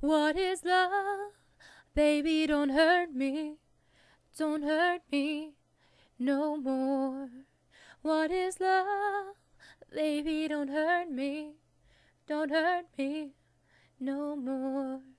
What is love? Baby, don't hurt me. Don't hurt me no more. What is love? Baby, don't hurt me. Don't hurt me no more.